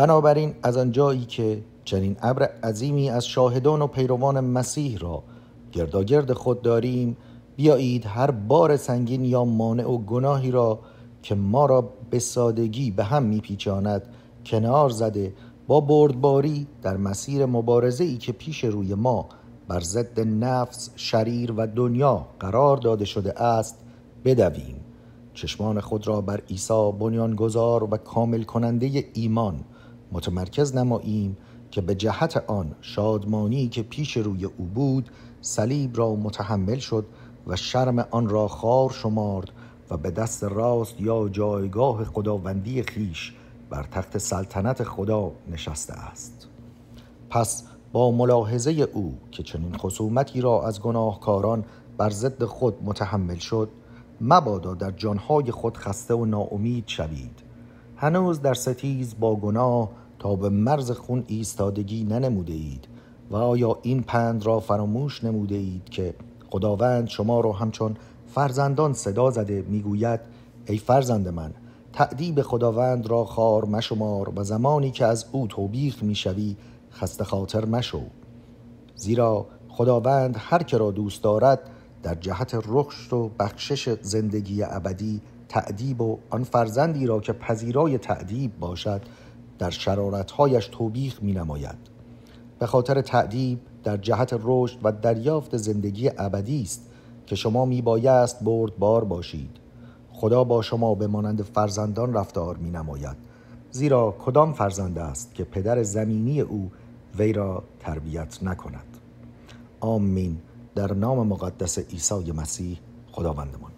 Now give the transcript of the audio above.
بنابراین از آنجایی که چنین ابر عظیمی از شاهدان و پیروان مسیح را گرداگرد خود داریم بیایید هر بار سنگین یا مانع و گناهی را که ما را به سادگی به هم میپیچاند کنار زده با بردباری در مسیر مبارزه ای که پیش روی ما بر ضد نفس، شریر و دنیا قرار داده شده است بدویم چشمان خود را بر عیسی بنیانگذار و کامل کننده ایمان متمرکز نماییم که به جهت آن شادمانی که پیش روی او بود صلیب را متحمل شد و شرم آن را خار شمارد و به دست راست یا جایگاه خداوندی خیش بر تخت سلطنت خدا نشسته است پس با ملاحظه او که چنین خصومتی را از گناهکاران بر ضد خود متحمل شد مبادا در جانهای خود خسته و ناامید شوید هنوز در ستیز با گناه تا به مرز خون ایستادگی ننموده اید و آیا این پند را فراموش نموده اید که خداوند شما را همچون فرزندان صدا زده میگوید ای فرزند من تعدیب خداوند را خار مشمار و زمانی که از او توبیخ میشوی خسته خاطر مشو زیرا خداوند هر که را دوست دارد در جهت رخشت و بخشش زندگی ابدی تعدیب و آن فرزندی را که پذیرای تعدیب باشد در شرارتهایش توبیخ می نماید به خاطر تعدیب در جهت رشد و دریافت زندگی ابدی است که شما می بایست برد بار باشید خدا با شما به مانند فرزندان رفتار می نماید زیرا کدام فرزند است که پدر زمینی او وی را تربیت نکند آمین در نام مقدس عیسی مسیح خداوندمان